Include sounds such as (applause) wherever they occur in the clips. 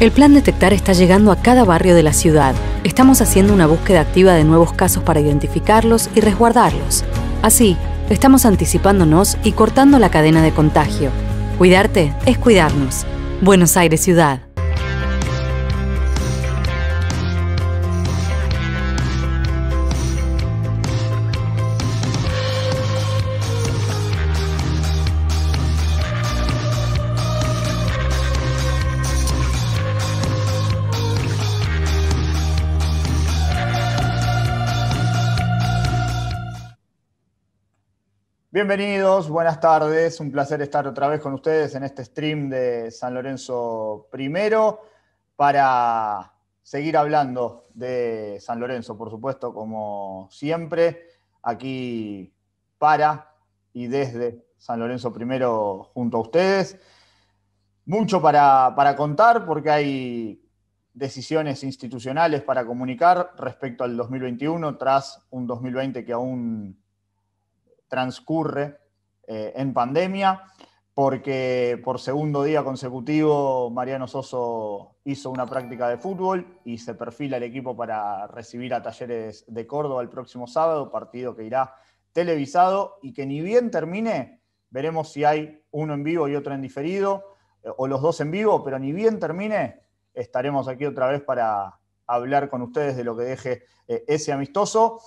El plan Detectar está llegando a cada barrio de la ciudad. Estamos haciendo una búsqueda activa de nuevos casos para identificarlos y resguardarlos. Así, estamos anticipándonos y cortando la cadena de contagio. Cuidarte es cuidarnos. Buenos Aires Ciudad. Bienvenidos, buenas tardes. Un placer estar otra vez con ustedes en este stream de San Lorenzo I para seguir hablando de San Lorenzo, por supuesto, como siempre, aquí para y desde San Lorenzo I junto a ustedes. Mucho para, para contar porque hay decisiones institucionales para comunicar respecto al 2021 tras un 2020 que aún transcurre eh, en pandemia, porque por segundo día consecutivo Mariano Soso hizo una práctica de fútbol y se perfila el equipo para recibir a Talleres de Córdoba el próximo sábado, partido que irá televisado y que ni bien termine, veremos si hay uno en vivo y otro en diferido, o los dos en vivo, pero ni bien termine, estaremos aquí otra vez para hablar con ustedes de lo que deje eh, ese amistoso.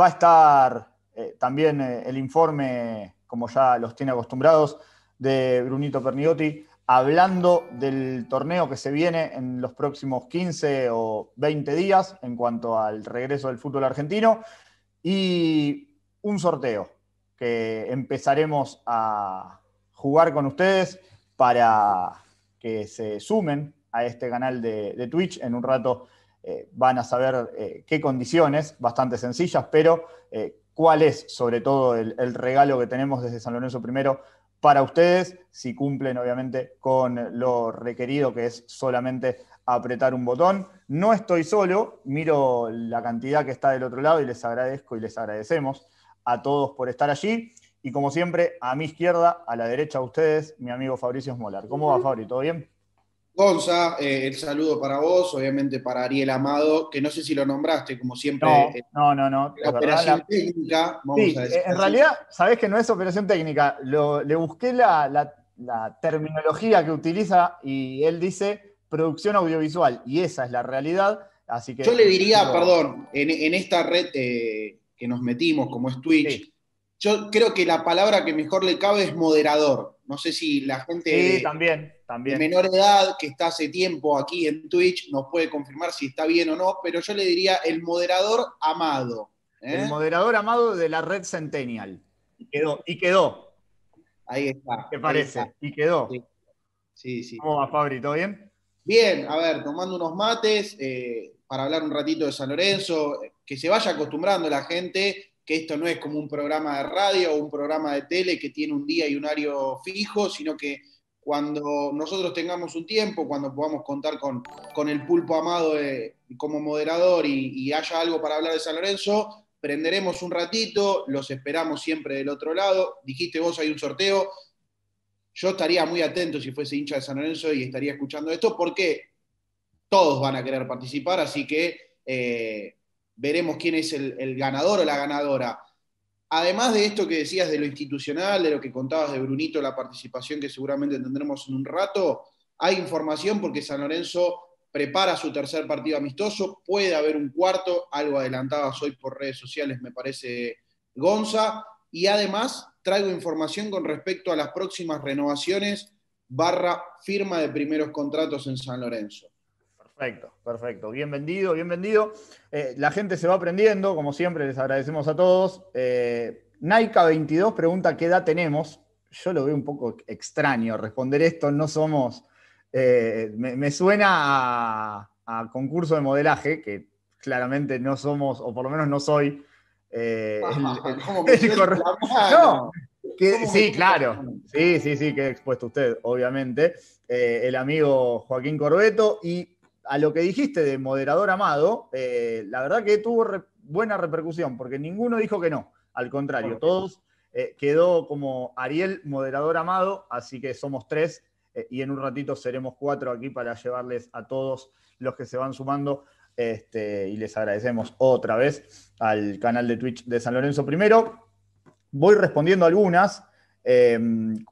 Va a estar eh, también eh, el informe, como ya los tiene acostumbrados, de Brunito Perniotti hablando del torneo que se viene en los próximos 15 o 20 días en cuanto al regreso del fútbol argentino y un sorteo que empezaremos a jugar con ustedes para que se sumen a este canal de, Twitch. En un rato eh, van a saber qué condiciones, bastante sencillas, pero cuál es sobre todo el, regalo que tenemos desde San Lorenzo I para ustedes, si cumplen obviamente con lo requerido que es solamente apretar un botón. No estoy solo, miro la cantidad que está del otro lado y les agradezco y les agradecemos a todos por estar allí. Y como siempre, a mi izquierda, a la derecha a ustedes, mi amigo Fabricio Smolar. ¿Cómo va Fabri? ¿Todo bien? Gonza, eh, el saludo para vos, obviamente para Ariel Amado, que no sé si lo nombraste, como siempre. No, eh, no, no. operación técnica, vamos a decir. En realidad, sabés que no es operación técnica. le busqué la, terminología que utiliza y él dice producción audiovisual, y esa es la realidad. Así que, Yo le diría, perdón, en, esta red eh, que nos metimos, como es Twitch, yo creo que la palabra que mejor le cabe es moderador no sé si la gente de, también, también. menor edad que está hace tiempo aquí en Twitch nos puede confirmar si está bien o no, pero yo le diría el moderador amado. ¿eh? El moderador amado de la red Centennial. Y quedó. Y quedó. Ahí está. ¿Qué parece? Y quedó. Sí. sí, ¿Cómo va, Fabri? ¿Todo bien? Bien, a ver, tomando unos mates, eh, para hablar un ratito de San Lorenzo, eh, que se vaya acostumbrando la gente que esto no es como un programa de radio o un programa de tele que tiene un día y un horario fijo, sino que cuando nosotros tengamos un tiempo, cuando podamos contar con, el pulpo amado como moderador y, haya algo para hablar de San Lorenzo, prenderemos un ratito, los esperamos siempre del otro lado. Dijiste vos, hay un sorteo. Yo estaría muy atento si fuese hincha de San Lorenzo y estaría escuchando esto porque todos van a querer participar, así que eh, veremos quién es el, ganador o la ganadora. Además de esto que decías de lo institucional, de lo que contabas de Brunito, la participación que seguramente tendremos en un rato, hay información porque San Lorenzo prepara su tercer partido amistoso, puede haber un cuarto, algo adelantabas hoy por redes sociales, me parece Gonza, y además traigo información con respecto a las próximas renovaciones barra firma de primeros contratos en San Lorenzo. Perfecto, perfecto. Bienvenido, bienvenido. Eh, la gente se va aprendiendo, como siempre, les agradecemos a todos. Eh, Naika22 pregunta qué edad tenemos. Yo lo veo un poco extraño responder esto, no somos... Eh, me, suena a, concurso de modelaje, que claramente no somos, o por lo menos no soy. sí, claro. Sí, sí, sí, que expuesto usted, obviamente. el amigo Joaquín Corbeto y a lo que dijiste de moderador amado, eh, la verdad que tuvo buena repercusión, porque ninguno dijo que no. Al contrario, todos eh, quedó como Ariel, moderador amado, así que somos tres eh, y en un ratito seremos cuatro aquí para llevarles a todos los que se van sumando. Este, y les agradecemos otra vez al canal de Twitch de San Lorenzo primero. Voy respondiendo algunas.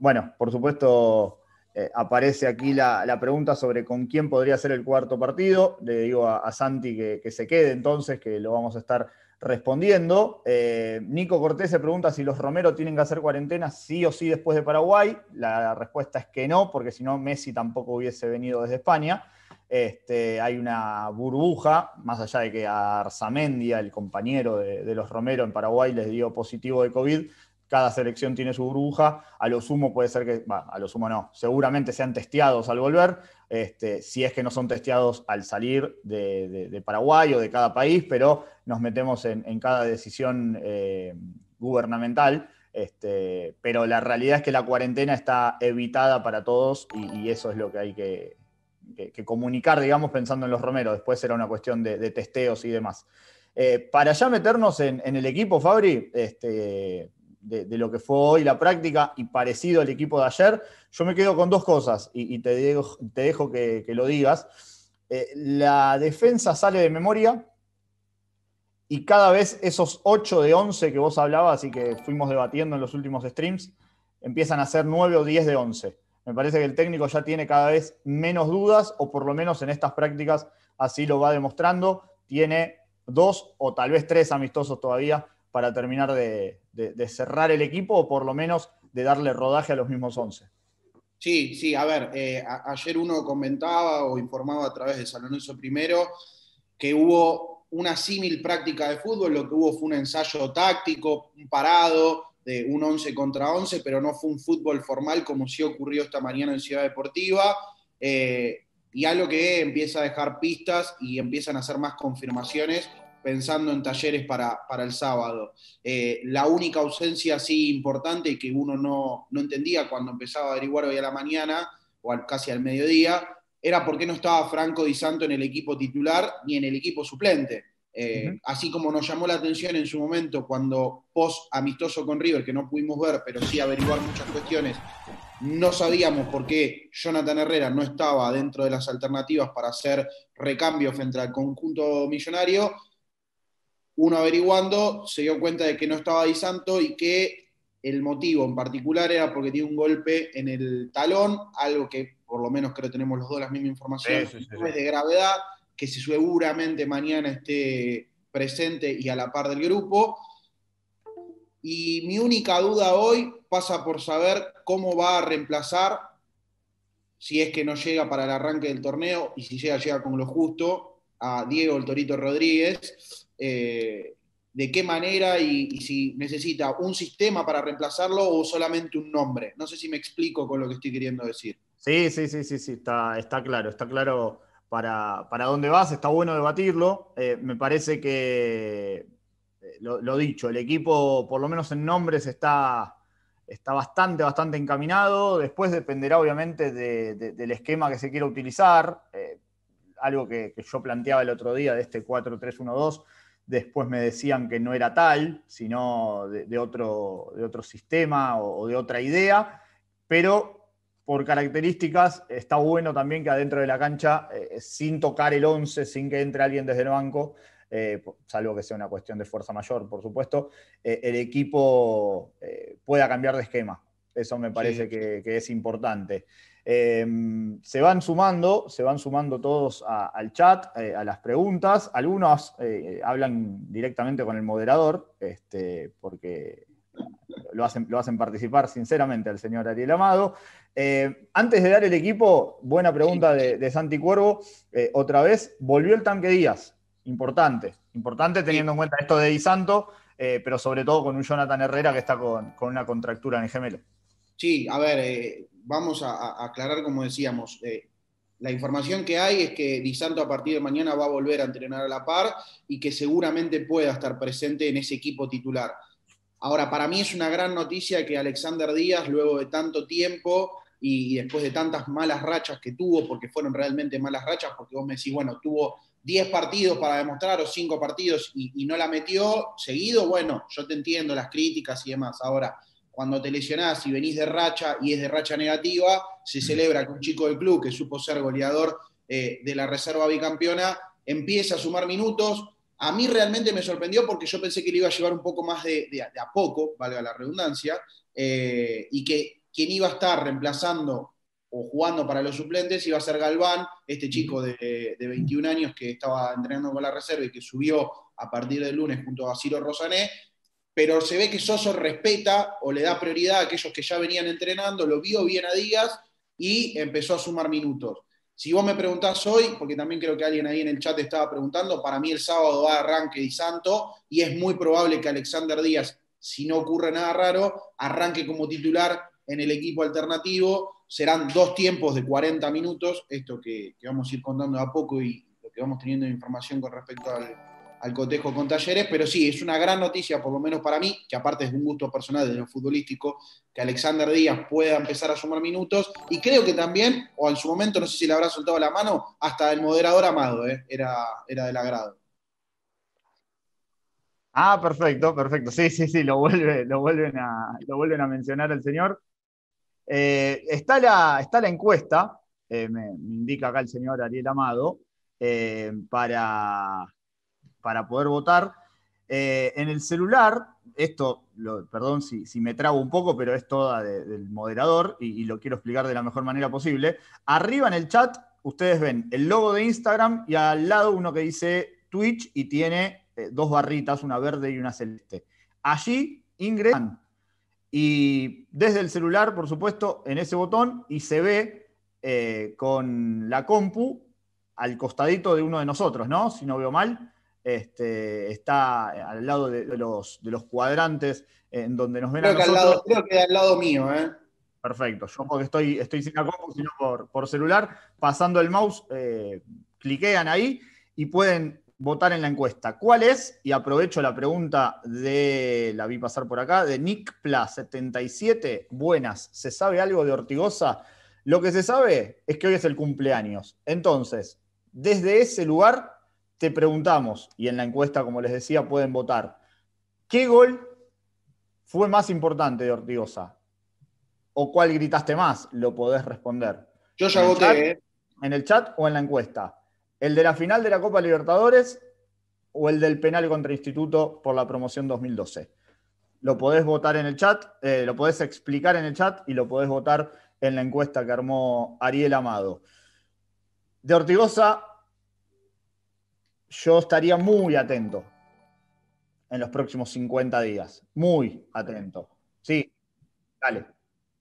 bueno, por supuesto, eh, aparece aquí la, pregunta sobre con quién podría ser el cuarto partido. Le digo a, Santi que, se quede entonces, que lo vamos a estar respondiendo. Eh, Nico Cortés se pregunta si los Romero tienen que hacer cuarentena sí o sí después de Paraguay. La respuesta es que no, porque si no Messi tampoco hubiese venido desde España. Este, hay una burbuja, más allá de que a Arzamendia, el compañero de, de los Romero en Paraguay, les dio positivo de COVID cada selección tiene su burbuja, a lo sumo puede ser que, a lo sumo no, seguramente sean testeados al volver, este, si es que no son testeados al salir de, Paraguay o de cada país, pero nos metemos en, cada decisión eh, gubernamental. Este, pero la realidad es que la cuarentena está evitada para todos y, eso es lo que hay que, comunicar, digamos, pensando en los romeros. Después era una cuestión de, testeos y demás. Eh, para ya meternos en, el equipo, Fabri, este, de, lo que fue hoy la práctica y parecido al equipo de ayer, yo me quedo con dos cosas y, te, dejo, te dejo que, lo digas. Eh, la defensa sale de memoria y cada vez esos 8 de 11 que vos hablabas y que fuimos debatiendo en los últimos streams, empiezan a ser 9 o 10 de 11. Me parece que el técnico ya tiene cada vez menos dudas o por lo menos en estas prácticas así lo va demostrando. Tiene dos o tal vez tres amistosos todavía para terminar de, de, cerrar el equipo o por lo menos de darle rodaje a los mismos 11. Sí, sí, a ver, eh, ayer uno comentaba o informaba a través de San I primero que hubo una símil práctica de fútbol, lo que hubo fue un ensayo táctico, un parado de un 11 contra 11, pero no fue un fútbol formal como sí ocurrió esta mañana en Ciudad Deportiva. Eh, y algo que empieza a dejar pistas y empiezan a hacer más confirmaciones pensando en talleres para, para el sábado. Eh, la única ausencia así importante que uno no, no, entendía cuando empezaba a averiguar hoy a la mañana o casi al mediodía, era por qué no estaba Franco Di Santo en el equipo titular ni en el equipo suplente. Eh, así como nos llamó la atención en su momento cuando post amistoso con River, que no pudimos ver, pero sí averiguar muchas cuestiones, no sabíamos por qué Jonathan Herrera no estaba dentro de las alternativas para hacer recambio frente al conjunto millonario uno averiguando se dio cuenta de que no estaba ahí Santo y que el motivo en particular era porque tiene un golpe en el talón, algo que por lo menos creo que tenemos los dos la misma información, es de gravedad, que seguramente mañana esté presente y a la par del grupo. Y mi única duda hoy pasa por saber cómo va a reemplazar, si es que no llega para el arranque del torneo y si llega, llega con lo justo, a Diego el Torito Rodríguez, eh, de qué manera y, si necesita un sistema para reemplazarlo o solamente un nombre. No sé si me explico con lo que estoy queriendo decir. Sí, sí, sí, sí, está, está claro, está claro para, para dónde vas, está bueno debatirlo. Eh, me parece que, eh, lo, dicho, el equipo, por lo menos en nombres, está, está bastante, bastante encaminado. Después dependerá, obviamente, del esquema que se quiera utilizar. algo que, que, yo planteaba el otro día de este 4-3-1-2, después me decían que no era tal, sino de, otro, de otro, sistema o, de otra idea, pero por características está bueno también que adentro de la cancha, eh, sin tocar el 11, sin que entre alguien desde el banco, eh, salvo que sea una cuestión de fuerza mayor, por supuesto, eh, el equipo pueda cambiar de esquema. Eso me parece que, es importante. Em, se van sumando, se van sumando todos al chat, eh, a las preguntas. Algunos eh, hablan directamente con el moderador, este, porque lo hacen, lo hacen, participar sinceramente al señor Ariel Amado. Em, antes de dar el equipo, buena pregunta de, Santi Cuervo. Eh, otra vez, volvió el tanque Díaz. Importante, importante teniendo en cuenta esto de Di Santo, pero sobre todo con un Jonathan Herrera que está con, con una contractura en el gemelo. Sí, a ver, eh, vamos a, aclarar, como decíamos, eh, la información que hay es que Di Santo a partir de mañana va a volver a entrenar a la par y que seguramente pueda estar presente en ese equipo titular. Ahora, para mí es una gran noticia que Alexander Díaz, luego de tanto tiempo y después de tantas malas rachas que tuvo, porque fueron realmente malas rachas, porque vos me decís, bueno, tuvo 10 partidos para demostrar o 5 partidos y, y no la metió seguido, bueno, yo te entiendo las críticas y demás. Ahora, cuando te lesionás y venís de racha y es de racha negativa, se mm. celebra que un chico del club que supo ser goleador eh, de la reserva bicampeona empieza a sumar minutos. A mí realmente me sorprendió porque yo pensé que le iba a llevar un poco más de, a poco, valga la redundancia, eh, y que quien iba a estar reemplazando o jugando para los suplentes iba a ser Galván, este chico mm. de, de 21 años que estaba entrenando con la reserva y que subió a partir del lunes junto a Ciro Rosané, pero se ve que Soso respeta o le da prioridad a aquellos que ya venían entrenando, lo vio bien a Díaz y empezó a sumar minutos. Si vos me preguntás hoy, porque también creo que alguien ahí en el chat estaba preguntando, para mí el sábado va arranque y Santo y es muy probable que Alexander Díaz, si no ocurre nada raro, arranque como titular en el equipo alternativo. Serán dos tiempos de 40 minutos, esto que, que vamos a ir contando a poco y lo que vamos teniendo de información con respecto al, al cotejo con Talleres, pero sí, es una gran noticia, por lo menos para mí, que aparte es un gusto personal de lo futbolístico, que Alexander Díaz pueda empezar a sumar minutos, y creo que también, o en su momento, no sé si le habrá soltado la mano, hasta el moderador amado, ¿eh? era, era del agrado. Ah, perfecto, perfecto. Sí, sí, sí, lo, vuelve, lo, vuelven, a, lo vuelven a mencionar el señor. Eh, está, la, está la encuesta, eh, me, indica acá el señor Ariel Amado, para para poder votar. Eh, en el celular, esto, lo, perdón si, me trago un poco, pero es toda del moderador y, lo quiero explicar de la mejor manera posible. Arriba en el chat, ustedes ven el logo de Instagram y al lado uno que dice Twitch y tiene eh, dos barritas, una verde y una celeste. Allí ingresan y desde el celular, por supuesto, en ese botón y se ve eh, con la compu al costadito de uno de nosotros, ¿no? Si no veo mal este, está al lado de, los, de los cuadrantes en donde nos ven a nosotros. al lado, creo que al lado mío, ¿eh? Perfecto. Yo porque estoy, estoy sin la sino por, celular, pasando el mouse, eh, cliquean ahí y pueden votar en la encuesta. ¿Cuál es? Y aprovecho la pregunta de, la vi pasar por acá, de Nick Pla, 77. Buenas, ¿se sabe algo de Ortigosa? Lo que se sabe es que hoy es el cumpleaños. Entonces, desde ese lugar te preguntamos, y en la encuesta, como les decía, pueden votar, ¿qué gol fue más importante de Ortigosa? ¿O cuál gritaste más? Lo podés responder. Yo ya voté. Eh. ¿En el chat o en la encuesta? ¿El de la final de la Copa Libertadores o el del penal contra Instituto por la promoción 2012? Lo podés votar en el chat, eh, lo podés explicar en el chat y lo podés votar en la encuesta que armó Ariel Amado. De Ortigosa yo estaría muy atento en los próximos 50 días. Muy atento. Sí, dale,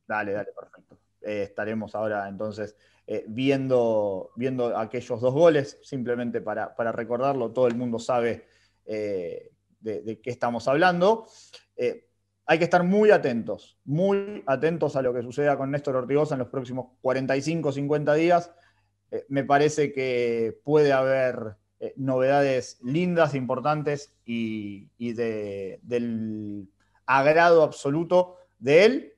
dale, dale, perfecto. Eh, estaremos ahora entonces eh, viendo, viendo aquellos dos goles, simplemente para, para recordarlo, todo el mundo sabe eh, de, de, qué estamos hablando. hay que estar muy atentos, muy atentos a lo que suceda con Néstor Ortigosa en los próximos 45 50 días. me parece que puede haber eh, novedades lindas, importantes y, del agrado absoluto de él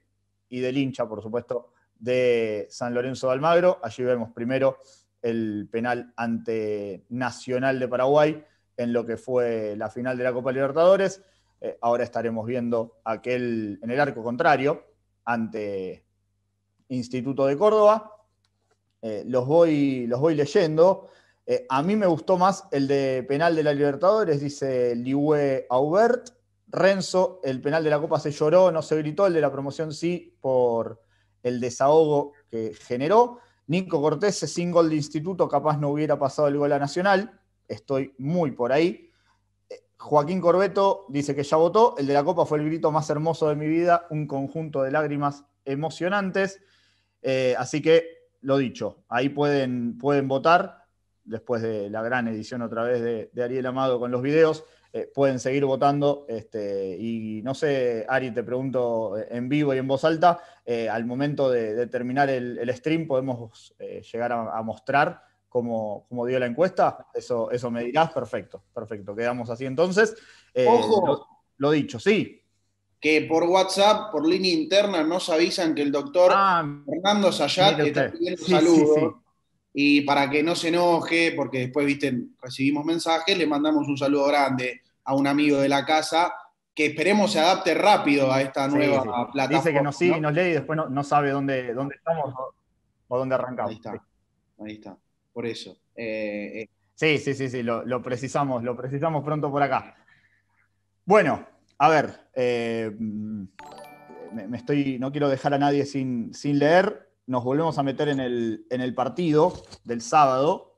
y del hincha, por supuesto, de San Lorenzo de Almagro. Allí vemos primero el penal ante Nacional de Paraguay en lo que fue la final de la Copa Libertadores. Eh, ahora estaremos viendo aquel en el arco contrario ante Instituto de Córdoba. Eh, los, voy, los voy leyendo. Eh, a mí me gustó más el de penal de la Libertadores, dice Liwe Aubert. Renzo, el penal de la Copa se lloró, no se gritó, el de la promoción sí, por el desahogo que generó. Nico Cortés, sin gol de instituto, capaz no hubiera pasado el gol a Nacional. Estoy muy por ahí. Eh, Joaquín Corbeto dice que ya votó. El de la Copa fue el grito más hermoso de mi vida, un conjunto de lágrimas emocionantes. Eh, así que lo dicho, ahí pueden, pueden votar después de la gran edición otra vez de, Ariel Amado con los videos, eh, pueden seguir votando. Este, y no sé, Ari, te pregunto eh, en vivo y en voz alta, eh, al momento de, terminar el, stream, ¿podemos llegar a, mostrar cómo, dio la encuesta? Eso, eso me dirás, perfecto, perfecto, quedamos así entonces. Ojo. Lo, dicho, sí. Que por WhatsApp, por línea interna, nos avisan que el doctor ah, Fernando Sayat está pidiendo sí, y para que no se enoje, porque después, viste, recibimos mensajes, le mandamos un saludo grande a un amigo de la casa que esperemos se adapte rápido a esta nueva plataforma. Dice que nos sigue y nos lee y después no, sabe dónde, dónde estamos o, dónde arrancamos. Ahí está, ahí está, por eso. Eh, eh. Sí, sí, sí, sí, lo, precisamos, lo precisamos pronto por acá. Bueno, a ver, eh, mm, estoy, no quiero dejar a nadie sin, sin leer nos volvemos a meter en el, en el partido del sábado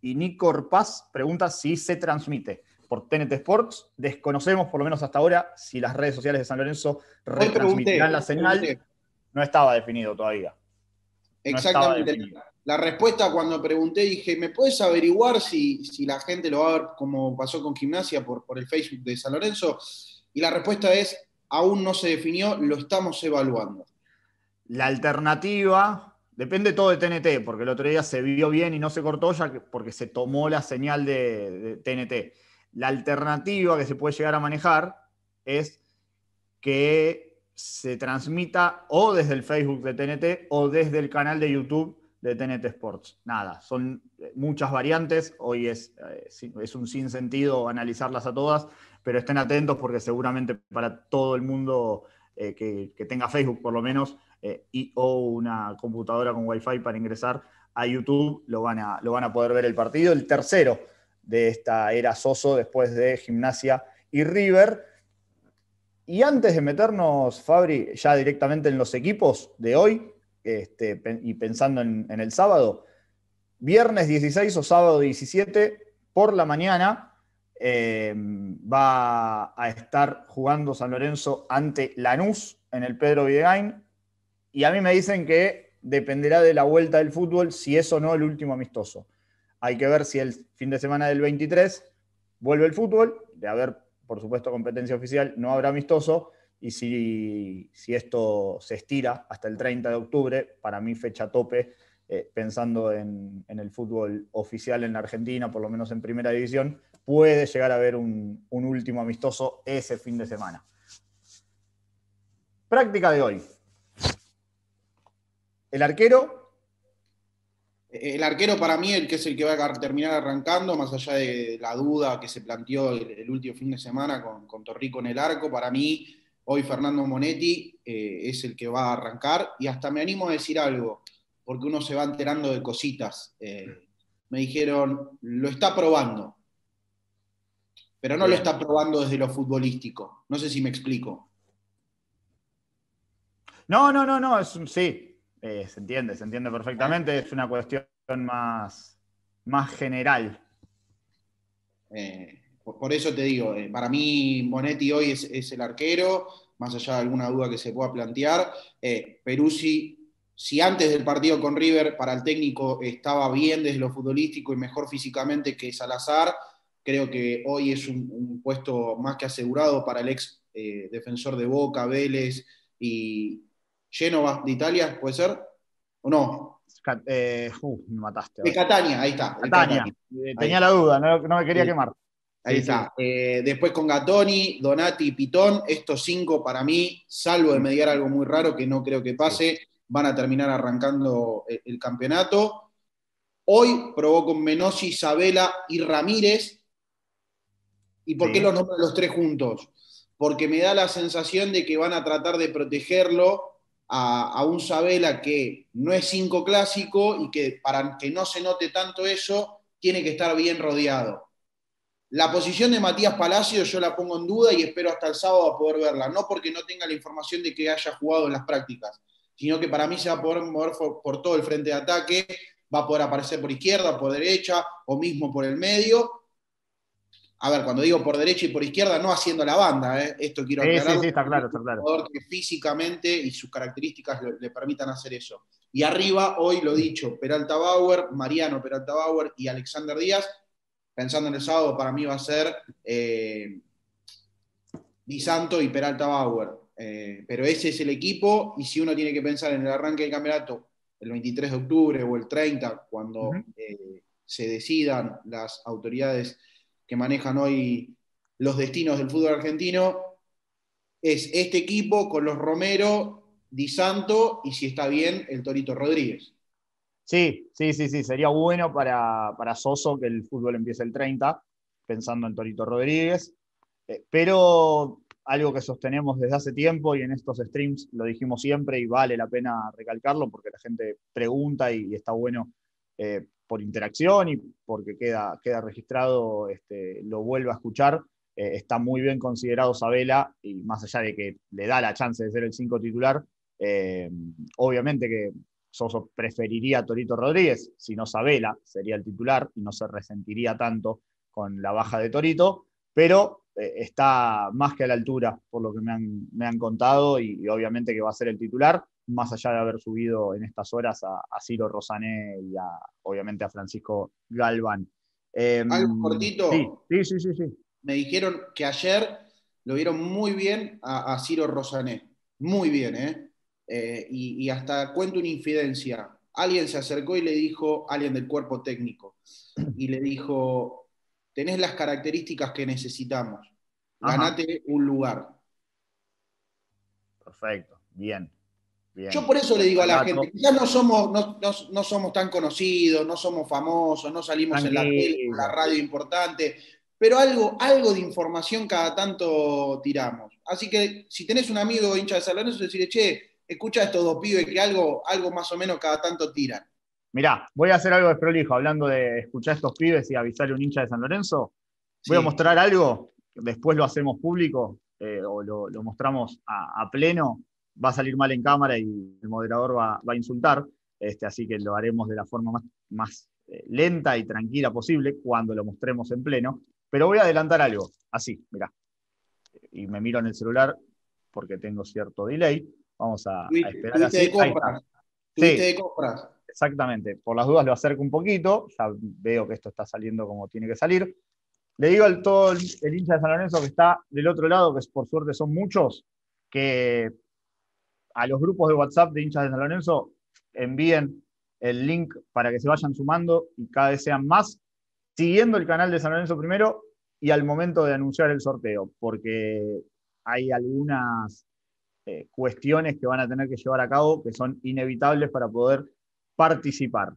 y Nico Orpaz pregunta si se transmite por TNT Sports. Desconocemos, por lo menos hasta ahora, si las redes sociales de San Lorenzo retransmitirán la señal. No estaba definido todavía. Exactamente. la respuesta cuando pregunté, dije, ¿me puedes averiguar si, la gente lo va a ver como pasó con gimnasia por, por el Facebook de San Lorenzo? Y la respuesta es, aún no se definió, lo estamos evaluando. La alternativa, depende todo de TNT, porque el otro día se vio bien y no se cortó ya porque se tomó la señal de, TNT. La alternativa que se puede llegar a manejar es que se transmita o desde el Facebook de TNT o desde el canal de YouTube de TNT Sports. Nada, son eh, muchas variantes, hoy es, eh, es un sinsentido analizarlas a todas, pero estén atentos porque seguramente para todo el mundo eh, que, que, tenga Facebook por lo menos eh, y, o una computadora con wifi para ingresar a YouTube, lo van a, lo van a poder ver el partido. El tercero de esta era Soso después de Gimnasia y River. Y antes de meternos, Fabri, ya directamente en los equipos de hoy este, y pensando en, el sábado, viernes 16 o sábado 17 por la mañana, em, va a estar jugando San Lorenzo ante Lanús en el Pedro Videgain. Y a mí me dicen que dependerá de la vuelta del fútbol si es o no el último amistoso. Hay que ver si el fin de semana del 23 vuelve el fútbol, de haber, por supuesto, competencia oficial, no habrá amistoso, y si, esto se estira hasta el 30 de octubre, para mí fecha tope, eh, pensando en, el fútbol oficial en la Argentina, por lo menos en primera división, puede llegar a haber un último amistoso ese fin de semana. Práctica de hoy. ¿El arquero? El arquero para mí, el que es el que va a terminar arrancando, más allá de la duda que se planteó el, último fin de semana con, Torrico en el arco, para mí hoy Fernando Monetti eh, es el que va a arrancar y hasta me animo a decir algo, porque uno se va enterando de cositas. Eh, me dijeron, lo está probando, pero no lo está probando desde lo futbolístico. No sé si me explico. No, no, no, no, es, sí, eh, se entiende, se entiende perfectamente, es una cuestión más, más general. Eh, por eso te digo, eh, para mí Bonetti hoy es, el arquero, más allá de alguna duda que se pueda plantear. Peruzzi si antes del partido con River para el técnico estaba bien desde lo futbolístico y mejor físicamente que Salazar, creo que hoy es un, puesto más que asegurado para el ex defensor de Boca, Vélez y, Génova de Italia, ¿puede ser? ¿O no? Eh, uh, me mataste. De Catania, ahí está. Catania. Eh, tenía la duda, no, me quería quemar. Ahí está. Eh, después con Gattoni, Donati y Pitón, estos cinco para mí, salvo de mediar algo muy raro que no creo que pase, van a terminar arrancando el, campeonato. Hoy probó con Menossi, Isabela y Ramírez. ¿Y por qué los nombran los tres juntos? Porque me da la sensación de que van a tratar de protegerlo a, un Sabela que no es cinco clásico y que para que no se note tanto eso, tiene que estar bien rodeado. La posición de Matías Palacio yo la pongo en duda y espero hasta el sábado a poder verla, no porque no tenga la información de que haya jugado en las prácticas, sino que para mí se va a poder mover por, por todo el frente de ataque, va a poder aparecer por izquierda, por derecha o mismo por el medio, a ver, cuando digo por derecha y por izquierda, no haciendo la banda, ¿eh? esto quiero aclarar. Sí, sí, está claro, está claro. Un que físicamente y sus características le, permitan hacer eso. Y arriba, hoy lo he dicho, Peralta Bauer, Mariano Peralta Bauer y Alexander Díaz, pensando en el sábado, para mí va a ser eh, Di Santo y Peralta Bauer. Eh, pero ese es el equipo, y si uno tiene que pensar en el arranque del campeonato, el 23 de octubre o el 30, cuando se decidan las autoridades que manejan hoy los destinos del fútbol argentino, es este equipo con los Romero, Di Santo y si está bien, el Torito Rodríguez. Sí, sí, sí, sí, sería bueno para, Soso que el fútbol empiece el 30, pensando en Torito Rodríguez, eh, pero algo que sostenemos desde hace tiempo y en estos streams lo dijimos siempre y vale la pena recalcarlo porque la gente pregunta y, está bueno eh, por interacción y porque queda, queda registrado, este, lo vuelvo a escuchar. Eh, está muy bien considerado Sabela y más allá de que le da la chance de ser el cinco titular, eh, obviamente que Soso preferiría a Torito Rodríguez, si no Sabela sería el titular y no se resentiría tanto con la baja de Torito, pero eh, está más que a la altura por lo que me han, contado y obviamente que va a ser el titular más allá de haber subido en estas horas a, Ciro Rosané y obviamente a Francisco Galván. Em, Algo cortito. Sí, sí, sí, sí, Me dijeron que ayer lo vieron muy bien a, Ciro Rosané. Muy bien, ¿eh? eh y, hasta cuento una infidencia. Alguien se acercó y le dijo, alguien del cuerpo técnico, (clears throat) y le dijo, tenés las características que necesitamos. Ganate un lugar. Perfecto, bien. Yo por eso le digo a la gente, Ya no somos, no, somos tan conocidos, no somos famosos, no salimos en la tele, la radio importante, pero algo, algo de información cada tanto tiramos. Así que si tenés un amigo hincha de San Lorenzo, decirle, che, escucha a estos dos pibes que algo, algo más o menos cada tanto tiran. Mirá, voy a hacer algo de prolijo, hablando de escuchar a estos pibes y avisarle a un hincha de San Lorenzo. Voy a mostrar algo, después lo hacemos público eh, o lo, mostramos a pleno va a salir mal en cámara y el moderador va, a insultar, este, así que lo haremos de la forma más, más eh, lenta y tranquila posible cuando lo mostremos en pleno. Pero voy a adelantar algo, así, mirá. Y me miro en el celular porque tengo cierto delay. Vamos a, esperar así. De compras. Sí, Exactamente. Por las dudas lo acerco un poquito. Ya veo que esto está saliendo como tiene que salir. Le digo al todo el hincha de San Lorenzo que está del otro lado, que por suerte son muchos, que a los grupos de WhatsApp de hinchas de San Lorenzo, envíen el link para que se vayan sumando y cada vez sean más, siguiendo el canal de San Lorenzo primero y al momento de anunciar el sorteo, porque hay algunas eh, cuestiones que van a tener que llevar a cabo que son inevitables para poder participar.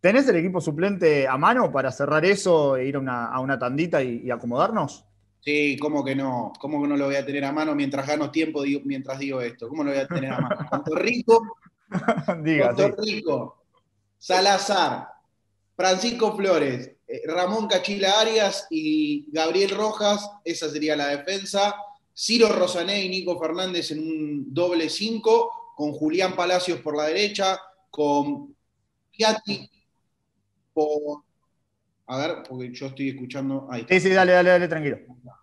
¿Tenés el equipo suplente a mano para cerrar eso e ir a una, tandita y acomodarnos? Sí, ¿cómo que no? ¿Cómo que no lo voy a tener a mano mientras gano tiempo mientras digo esto? ¿Cómo lo voy a tener a mano? Puerto Rico, (laughs) Diga, Puerto Rico, Salazar, Francisco Flores, eh, Ramón Cachila Arias y Gabriel Rojas, esa sería la defensa. Ciro Rosané y Nico Fernández en un doble 5, con Julián Palacios por la derecha, con Piatti por a ver, porque yo estoy escuchando. Sí, sí, dale, dale, dale, tranquilo.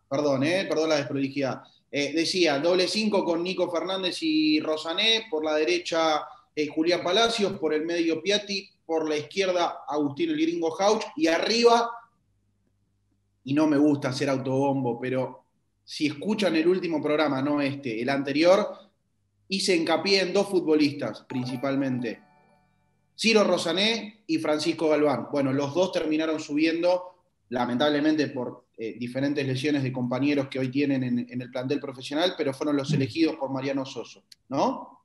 Perdón, eh, perdón la desprolijidad. Eh, decía, doble 5 con Nico Fernández y Rosané, por la derecha eh, Julián Palacios, por el medio Piatti, por la izquierda Agustín el Gringo Hauch, y arriba, y no me gusta hacer autobombo, pero si escuchan el último programa, no este, el anterior, hice hincapié en dos futbolistas principalmente, Ciro Rosané y Francisco Galván. Bueno, los dos terminaron subiendo, lamentablemente por eh, diferentes lesiones de compañeros que hoy tienen en, el plantel profesional, pero fueron los elegidos por Mariano Soso, ¿no?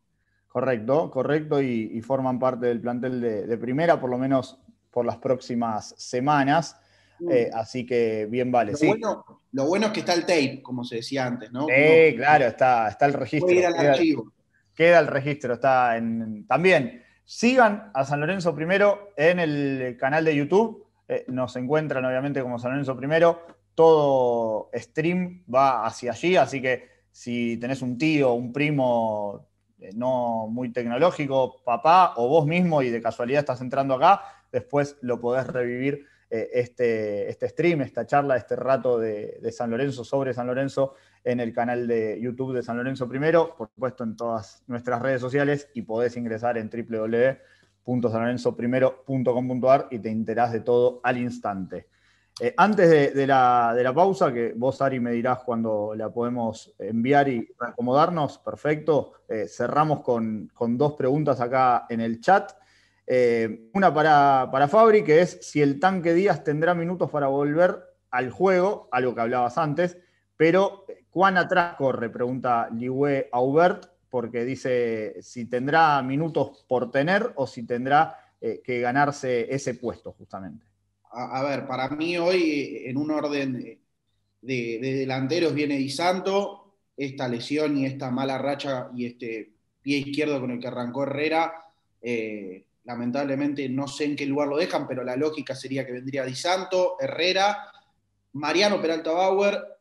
Correcto, correcto, y, forman parte del plantel de, primera, por lo menos por las próximas semanas. Mm. Eh, así que bien vale. Lo, bueno, lo bueno es que está el tape, como se decía antes, ¿no? Sí, claro, está, está el registro. archivo. Queda el registro, está en, también Sigan a San Lorenzo Primero en el eh, canal de YouTube. Eh, nos encuentran obviamente como San Lorenzo Primero. Todo stream va hacia allí, así que si tenés un tío, un primo eh, no muy tecnológico, papá o vos mismo y de casualidad estás entrando acá, después lo podés revivir este, este stream, esta charla, este rato de San Lorenzo sobre San Lorenzo en el canal de YouTube de San Lorenzo Primero, por supuesto en todas nuestras redes sociales y podés ingresar en www.sanlorenzoprimero.com.ar y te enterás de todo al instante. Eh, antes de, la, pausa, que vos, Ari, me dirás cuando la podemos enviar y acomodarnos, perfecto, eh, cerramos con, dos preguntas acá en el chat. Eh, una para, para Fabri, que es si el tanque Díaz tendrá minutos para volver al juego, algo que hablabas antes, pero ¿Cuán atrás corre? Pregunta Liwe Aubert, porque dice si tendrá minutos por tener o si tendrá eh, que ganarse ese puesto, justamente. A, ver, para mí hoy, en un orden de, delanteros, viene Di Santo, esta lesión y esta mala racha y este pie izquierdo con el que arrancó Herrera, eh, lamentablemente no sé en qué lugar lo dejan, pero la lógica sería que vendría Di Santo, Herrera, Mariano Peralta Bauer,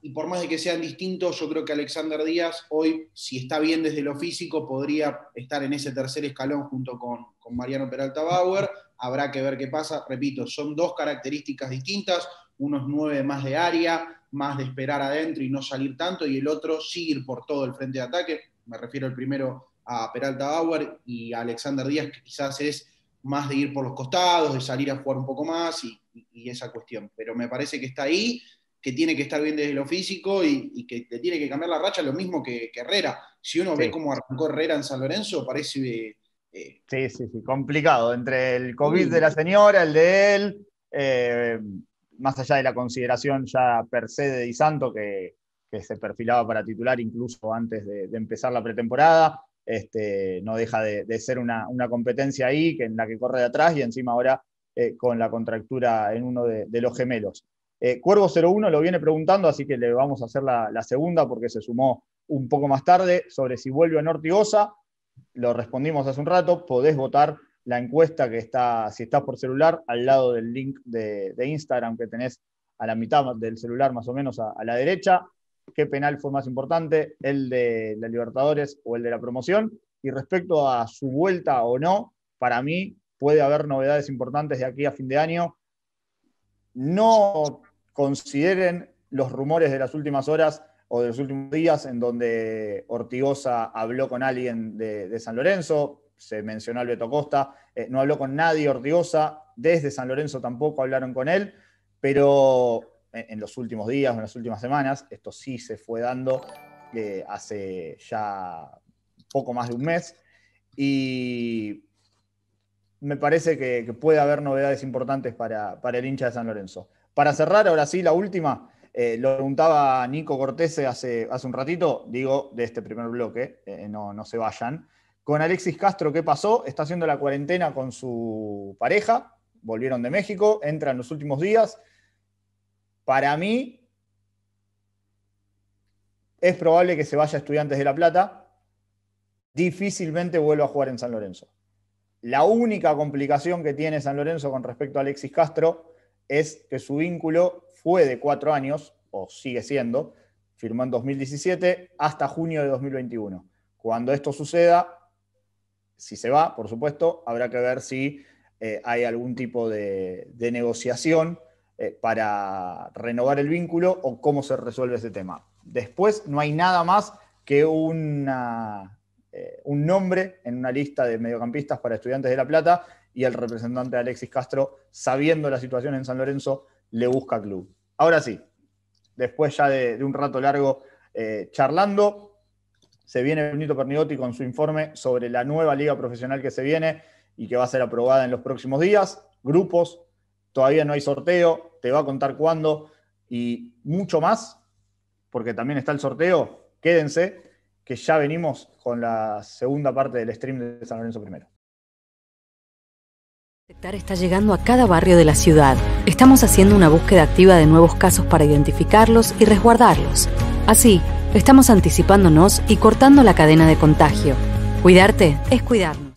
y por más de que sean distintos, yo creo que Alexander Díaz hoy, si está bien desde lo físico, podría estar en ese tercer escalón junto con, Mariano Peralta Bauer. Habrá que ver qué pasa. Repito, son dos características distintas. Uno es nueve más de área, más de esperar adentro y no salir tanto, y el otro sí ir por todo el frente de ataque. Me refiero el primero a Peralta Bauer y a Alexander Díaz, que quizás es más de ir por los costados, de salir a jugar un poco más y esa cuestión. Pero me parece que está ahí que tiene que estar bien desde lo físico y, que le tiene que cambiar la racha, lo mismo que, Herrera. Si uno ve cómo arrancó Herrera en San Lorenzo, parece... Eh, sí, sí, sí, complicado. Entre el COVID de la señora, el de él, eh, más allá de la consideración ya per se de Di Santo, que, se perfilaba para titular incluso antes de, empezar la pretemporada, este, no deja de, ser una, competencia ahí que en la que corre de atrás y encima ahora eh, con la contractura en uno de los gemelos. Eh, Cuervo01 lo viene preguntando, así que le vamos a hacer la, segunda porque se sumó un poco más tarde sobre si vuelve a Nortigosa. Lo respondimos hace un rato. Podés votar la encuesta que está, si estás por celular, al lado del link de, Instagram que tenés a la mitad del celular, más o menos a, a, la derecha. ¿Qué penal fue más importante, el de la Libertadores o el de la promoción? Y respecto a su vuelta o no, para mí puede haber novedades importantes de aquí a fin de año. No consideren los rumores de las últimas horas o de los últimos días en donde Ortigosa habló con alguien de, San Lorenzo, se mencionó Alberto Costa, eh, no habló con nadie Ortigosa, desde San Lorenzo tampoco hablaron con él, pero en, los últimos días, en las últimas semanas, esto sí se fue dando eh, hace ya poco más de un mes, y me parece que, puede haber novedades importantes para el hincha de San Lorenzo. Para cerrar, ahora sí, la última. Eh, lo preguntaba Nico Cortese hace, hace un ratito, digo, de este primer bloque, eh, no, no, se vayan. Con Alexis Castro, ¿qué pasó? Está haciendo la cuarentena con su pareja, volvieron de México, entran los últimos días. Para mí, es probable que se vaya a Estudiantes de La Plata. Difícilmente vuelva a jugar en San Lorenzo. La única complicación que tiene San Lorenzo con respecto a Alexis Castro es que su vínculo fue de cuatro años, o sigue siendo, firmó en 2017 hasta junio de 2021. Cuando esto suceda, si se va, por supuesto, habrá que ver si eh, hay algún tipo de, negociación eh, para renovar el vínculo o cómo se resuelve ese tema. Después no hay nada más que eh, un nombre en una lista de mediocampistas para estudiantes de La Plata y el representante Alexis Castro, sabiendo la situación en San Lorenzo, le busca club. Ahora sí, después ya de, un rato largo eh, charlando, se viene Benito Pernigotti con su informe sobre la nueva liga profesional que se viene y que va a ser aprobada en los próximos días. Grupos, todavía no hay sorteo, te va a contar cuándo y mucho más, porque también está el sorteo. Quédense, que ya venimos con la segunda parte del stream de San Lorenzo primero está llegando a cada barrio de la ciudad. Estamos haciendo una búsqueda activa de nuevos casos para identificarlos y resguardarlos. Así, estamos anticipándonos y cortando la cadena de contagio. Cuidarte es cuidarnos.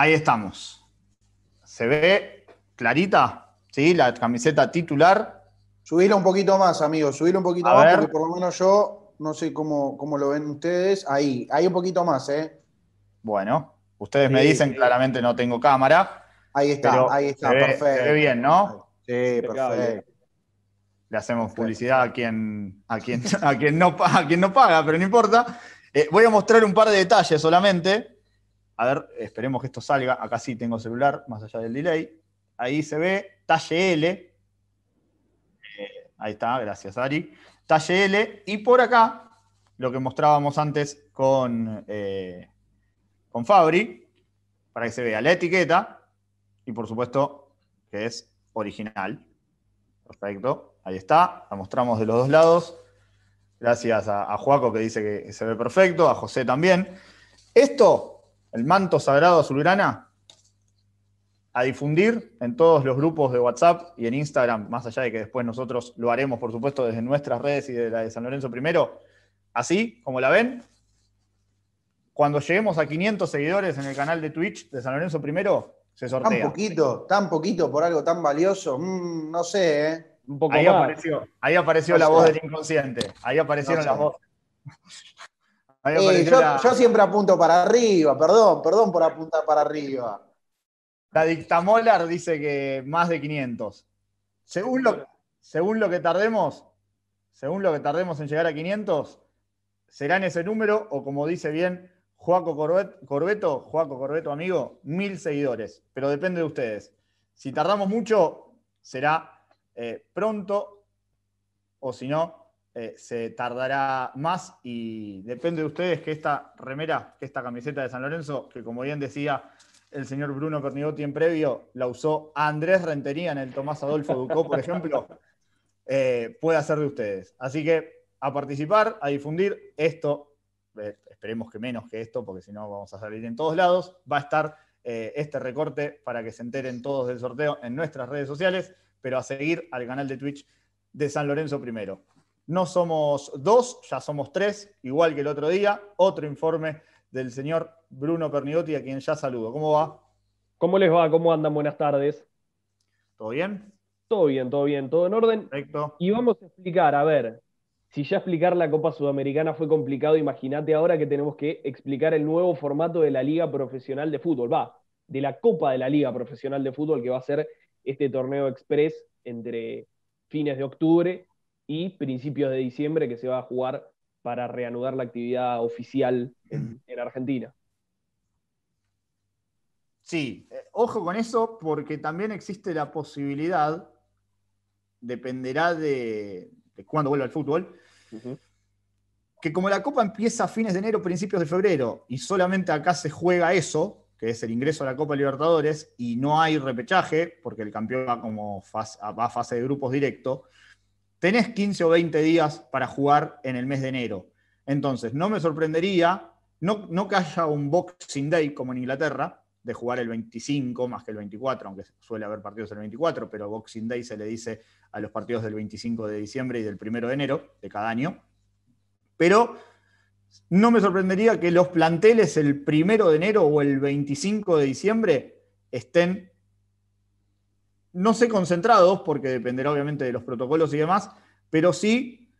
Ahí estamos. ¿Se ve clarita? ¿Sí? La camiseta titular. Subirla un poquito más, amigos. Subirla un poquito más, porque por lo menos yo no sé cómo, cómo lo ven ustedes. Ahí, ahí un poquito más, ¿eh? Bueno, ustedes me dicen, claramente no tengo cámara. Ahí está, ahí está, perfecto. Se ve bien, ¿no? Sí, perfecto. ¿eh? Le hacemos publicidad a quien, a quien, (laughs) a quien, no, quien no paga, pero no importa. Eh, voy a mostrar un par de detalles solamente. A ver, esperemos que esto salga. Acá sí tengo celular, más allá del delay. Ahí se ve, talle L. Eh, ahí está, gracias Ari. Talle L. Y por acá, lo que mostrábamos antes con, eh, con Fabri, para que se vea la etiqueta. Y por supuesto, que es original. Perfecto, ahí está. La mostramos de los dos lados. Gracias a, a Juaco que dice que se ve perfecto, a José también. Esto el manto sagrado azulgrana a difundir en todos los grupos de WhatsApp y en Instagram, más allá de que después nosotros lo haremos, por supuesto, desde nuestras redes y de la de San Lorenzo primero, así como la ven. Cuando lleguemos a 500 seguidores en el canal de Twitch de San Lorenzo primero, se sortea. Tan poquito, tan poquito por algo tan valioso, mm, no sé, ¿eh? Un poco ahí, Apareció, ahí apareció la voz del inconsciente, ahí aparecieron las voces. Eh, yo, siempre apunto para arriba, perdón, perdón por apuntar para arriba. La dictamolar dice que más de 500. Según lo, según lo que tardemos, según lo que tardemos en llegar a 500, serán ese número o como dice bien Joaco Corbeto, Juaco Corbeto amigo, mil seguidores, pero depende de ustedes. Si tardamos mucho, será eh, pronto o si no, eh, se tardará más y depende de ustedes que esta remera, que esta camiseta de San Lorenzo, que como bien decía el señor Bruno Pernigotti en previo, la usó Andrés Rentería en el Tomás Adolfo Ducó, por ejemplo, (laughs) eh, puede pueda ser de ustedes. Así que a participar, a difundir esto, eh, esperemos que menos que esto, porque si no vamos a salir en todos lados, va a estar este recorte para que se enteren todos del sorteo en nuestras redes sociales, pero a seguir al canal de Twitch de San Lorenzo primero. No somos dos, ya somos tres, igual que el otro día. Otro informe del señor Bruno Pernigotti, a quien ya saludo. ¿Cómo va? ¿Cómo les va? ¿Cómo andan? Buenas tardes. ¿Todo bien? Todo bien, todo bien, todo en orden. Perfecto. Y vamos a explicar, a ver, si ya explicar la Copa Sudamericana fue complicado, imagínate ahora que tenemos que explicar el nuevo formato de la Liga Profesional de Fútbol, va, de la Copa de la Liga Profesional de Fútbol que va a ser este torneo express entre fines de octubre y principios de diciembre que se va a jugar para reanudar la actividad oficial en, Argentina. Sí, eh, ojo con eso porque también existe la posibilidad, dependerá de, cuándo vuelva el fútbol, que como la Copa empieza a fines de enero, principios de febrero, y solamente acá se juega eso, que es el ingreso a la Copa Libertadores, y no hay repechaje, porque el campeón va, como va a fase de grupos directo, tenés 15 o 20 días para jugar en el mes de enero. Entonces, no me sorprendería, no, no que haya un Boxing Day como en Inglaterra, de jugar el 25 más que el 24, aunque suele haber partidos el 24, pero Boxing Day se le dice a los partidos del 25 de diciembre y del 1 de enero de cada año. Pero no me sorprendería que los planteles el 1 de enero o el 25 de diciembre estén no sé concentrados, porque dependerá obviamente de los protocolos y demás, pero sí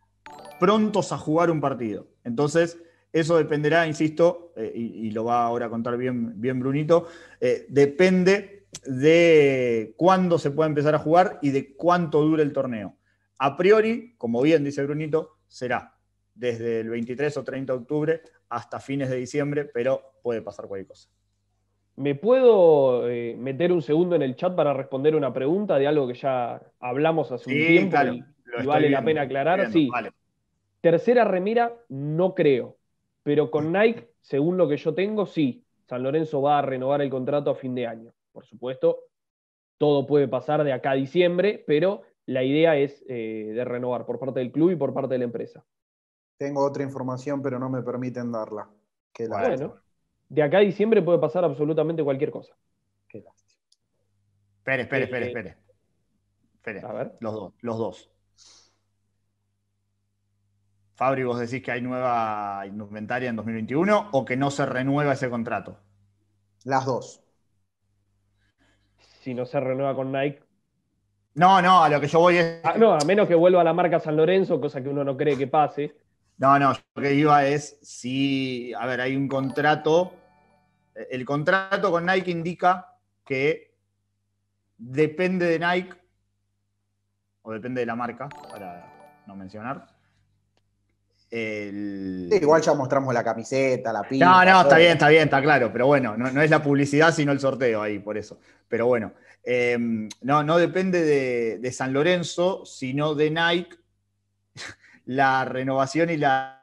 prontos a jugar un partido. Entonces, eso dependerá, insisto, eh, y, lo va ahora a contar bien, bien Brunito, eh, depende de cuándo se pueda empezar a jugar y de cuánto dure el torneo. A priori, como bien dice Brunito, será desde el 23 o 30 de octubre hasta fines de diciembre, pero puede pasar cualquier cosa. ¿Me puedo eh, meter un segundo en el chat para responder una pregunta de algo que ya hablamos hace un tiempo y, vale la pena aclarar? sí. Tercera remira, no creo. Pero con (laughs) Nike, según lo que yo tengo, sí. San Lorenzo va a renovar el contrato a fin de año. Por supuesto, todo puede pasar de acá a diciembre, pero la idea es eh, de renovar por parte del club y por parte de la empresa. Tengo otra información, pero no me permiten darla. Que de acá a diciembre puede pasar absolutamente cualquier cosa. Qué lástima. Espere, espere, espere, eh, espere. espere. Los dos, los dos. Fabri, vos decís que hay nueva indumentaria en 2021 o que no se renueva ese contrato. Las dos. Si no se renueva con Nike. No, no, a lo que yo voy es. Ah, no, a menos que vuelva a la marca San Lorenzo, cosa que uno no cree que pase. No, no, lo que iba es si, a ver, hay un contrato el contrato con Nike indica que depende de Nike, o depende de la marca, para no mencionar, igual ya mostramos la camiseta, la pinta. No, no, está bien, está bien, está claro, pero bueno, no, es la publicidad sino el sorteo ahí, por eso. Pero bueno, em, no, no depende de, San Lorenzo, sino de Nike, (laughs) la renovación y la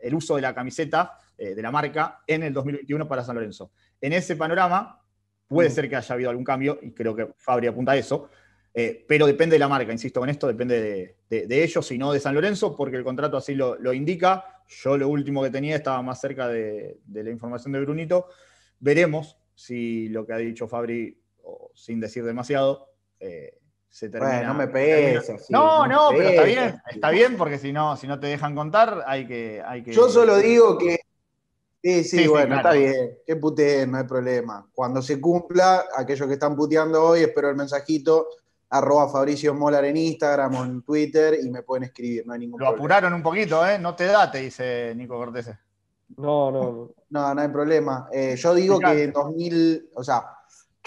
el uso de la camiseta eh, de la marca en el 2021 para San Lorenzo. En ese panorama, puede mm. ser que haya habido algún cambio, y creo que Fabri apunta a eso, eh, pero depende de la marca, insisto con esto, depende de, ellos y no de San Lorenzo, porque el contrato así lo, indica. Yo lo último que tenía estaba más cerca de, la información de Brunito. Veremos si lo que ha dicho Fabri, sin decir demasiado, eh, bueno, no me pesa. no, no, pero está bien, está bien, porque si no, si no te dejan contar, hay que. Hay Yo solo digo que. Sí, sí, bueno, está bien. Que puteen, no hay problema. Cuando se cumpla, aquellos que están puteando hoy, espero el mensajito. Arroba Fabricio Molar en Instagram o en Twitter y me pueden escribir, no hay ningún problema. Lo apuraron un poquito, ¿eh? No te da, te dice Nico Cortés No, no, no. No, hay problema. Eh, yo digo que en 2000, o sea,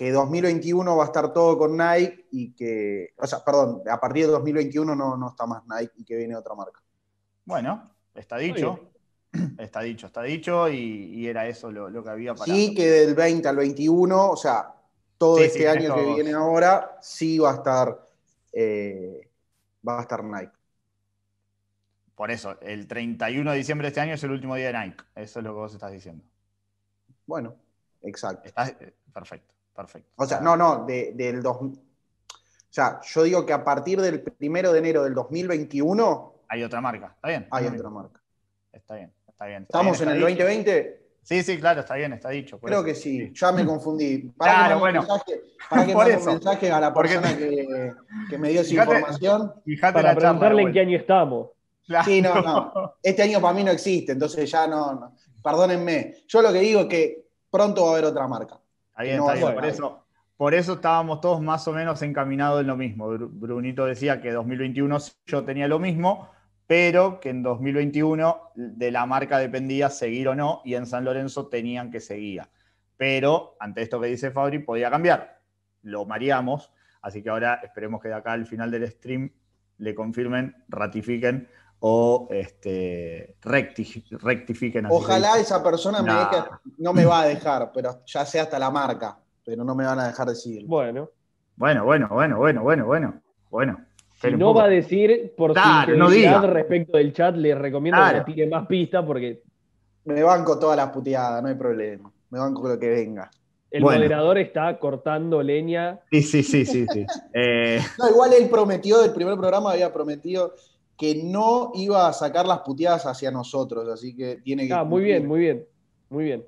que 2021 va a estar todo con Nike y que, o sea, perdón, a partir de 2021 no, no está más Nike y que viene otra marca. Bueno, está dicho. (clears throat) Está dicho, está dicho y, era eso lo, que había para. Sí, que del 20 al 21, o sea, todo este año que viene ahora, sí va a estar, eh, va a estar Nike. Por eso, el 31 de diciembre de este año es el último día de Nike. Eso es lo que vos estás diciendo. Bueno, exacto. Eh, perfecto. Perfecto. O sea, no, no, del o sea, yo digo que a partir del primero de enero del 2021. Hay otra marca, está bien. hay otra marca. Está bien, está bien. ¿Estamos en el 2020? Sí, sí, claro, está bien, está dicho. Creo que sí. ya me confundí. Para claro, que bueno. para que un mensaje a la persona que, me dio esa información. Fíjate para preguntarle en qué año estamos. Sí, no, no. Este año para mí no existe, entonces ya no, no. Perdónenme. Yo lo que digo es que pronto va a haber otra marca. Por, eso, por eso estábamos todos más o menos encaminados en lo mismo. Brunito decía que 2021 yo tenía lo mismo, pero que en 2021 de la marca dependía seguir o no, y en San Lorenzo tenían que seguir. Pero ante esto que dice Fabri, podía cambiar. Lo mareamos, así que ahora esperemos que de acá al final del stream le confirmen, ratifiquen o este, rectifiquen. Ojalá esa persona no me va a dejar, pero ya sea hasta la marca, pero no me van a dejar decir. Bueno. Bueno, bueno, bueno, bueno, bueno, bueno. Bueno. Si no va a decir por claro, no diga respecto del chat, le recomiendo que tire más pistas porque. Me banco todas las puteadas, no hay problema. Me banco lo que venga. El moderador está cortando leña. Sí, sí, sí, sí. (laughs) Eh, no, igual él prometió, del primer programa había prometido que no iba a sacar las puteadas hacia nosotros, así que tiene que... Ah, muy bien, muy bien, muy bien.